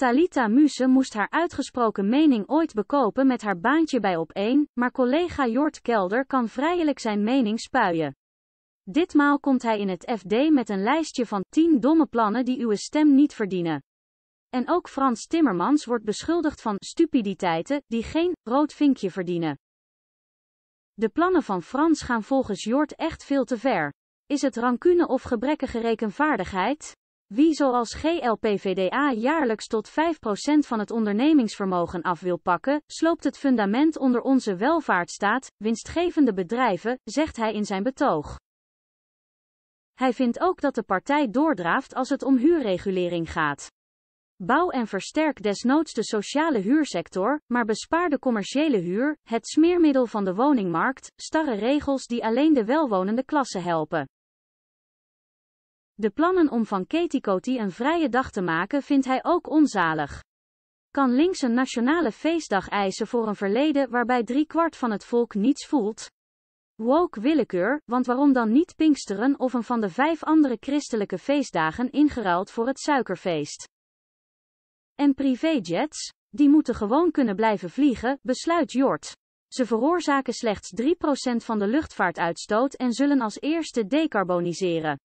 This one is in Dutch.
Talita Muse moest haar uitgesproken mening ooit bekopen met haar baantje bij Op1, maar collega Jort Kelder kan vrijelijk zijn mening spuien. Ditmaal komt hij in het FD met een lijstje van 10 domme plannen die uw stem niet verdienen. En ook Frans Timmermans wordt beschuldigd van stupiditeiten die geen rood vinkje verdienen. De plannen van Frans gaan volgens Jort echt veel te ver. Is het rancune of gebrekkige rekenvaardigheid? Wie zoals GLPVDA jaarlijks tot 5% van het ondernemingsvermogen af wil pakken, sloopt het fundament onder onze welvaartsstaat, winstgevende bedrijven, zegt hij in zijn betoog. Hij vindt ook dat de partij doordraaft als het om huurregulering gaat. Bouw en versterk desnoods de sociale huursector, maar bespaar de commerciële huur, het smeermiddel van de woningmarkt, starre regels die alleen de welwonende klasse helpen. De plannen om van Ketikoti een vrije dag te maken vindt hij ook onzalig. Kan links een nationale feestdag eisen voor een verleden waarbij driekwart van het volk niets voelt? Woke willekeur, want waarom dan niet Pinksteren of een van de vijf andere christelijke feestdagen ingeruild voor het suikerfeest? En privéjets? Die moeten gewoon kunnen blijven vliegen, besluit Jort. Ze veroorzaken slechts 3% van de luchtvaartuitstoot en zullen als eerste decarboniseren.